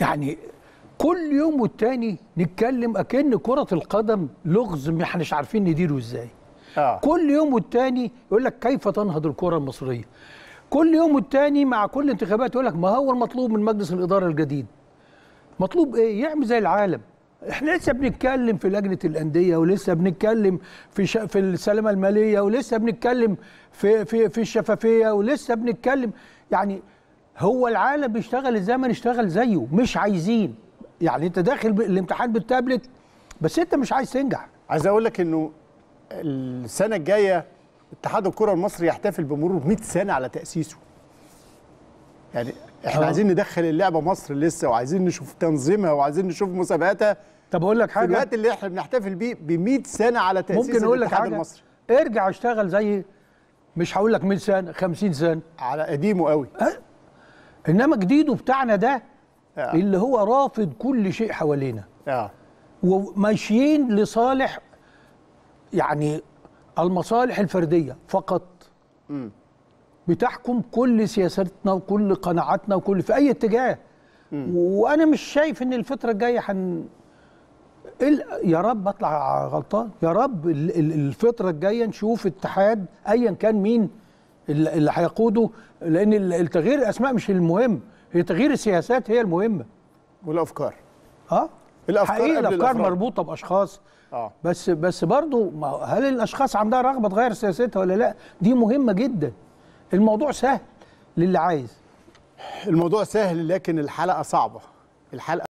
يعني كل يوم والتاني نتكلم اكن كره القدم لغز ما احناش عارفين نديره ازاي آه. كل يوم والتاني يقول لك كيف تنهض الكره المصريه كل يوم والتاني مع كل انتخابات يقول لك ما هو المطلوب من مجلس الاداره الجديد مطلوب ايه يعمل زي العالم احنا لسه بنتكلم في لجنه الانديه ولسه بنتكلم في ش... في السلامه الماليه ولسه بنتكلم في في في الشفافيه ولسه بنتكلم يعني هو العالم بيشتغل ازاي ما نشتغل زيه مش عايزين يعني انت داخل الامتحان بالتابلت بس انت مش عايز تنجح عايز اقول لك انه السنه الجايه اتحاد الكره المصري يحتفل بمرور 100 سنه على تاسيسه يعني احنا أوه. عايزين ندخل اللعبه مصر لسه وعايزين نشوف تنظيمها وعايزين نشوف مسابقاتها طب اقول لك حاجه الوقت اللي احنا بنحتفل بيه ب 100 سنه على تاسيس ممكن اقول لك حاجه المصري. ارجع اشتغل زي مش هقول لك 100 سنه 50 سنه على قديمه قوي أه؟ انما جديده بتاعنا ده آه. اللي هو رافض كل شيء حوالينا آه. وماشيين لصالح يعني المصالح الفرديه فقط م. بتحكم كل سياساتنا وكل قناعاتنا وكل في اي اتجاه م. وانا مش شايف ان الفتره الجايه هن يا رب اطلع غلطان يا رب الفتره الجايه نشوف اتحاد ايا كان مين اللي هيقوده لان التغيير الاسماء مش المهم هي تغيير السياسات هي المهمه والافكار اه الافكار حقيقي الافكار مربوطه باشخاص آه. بس بس برضه هل الاشخاص عندها رغبه تغير سياستها ولا لا دي مهمه جدا الموضوع سهل للي عايز الموضوع سهل لكن الحلقه صعبه الحلقه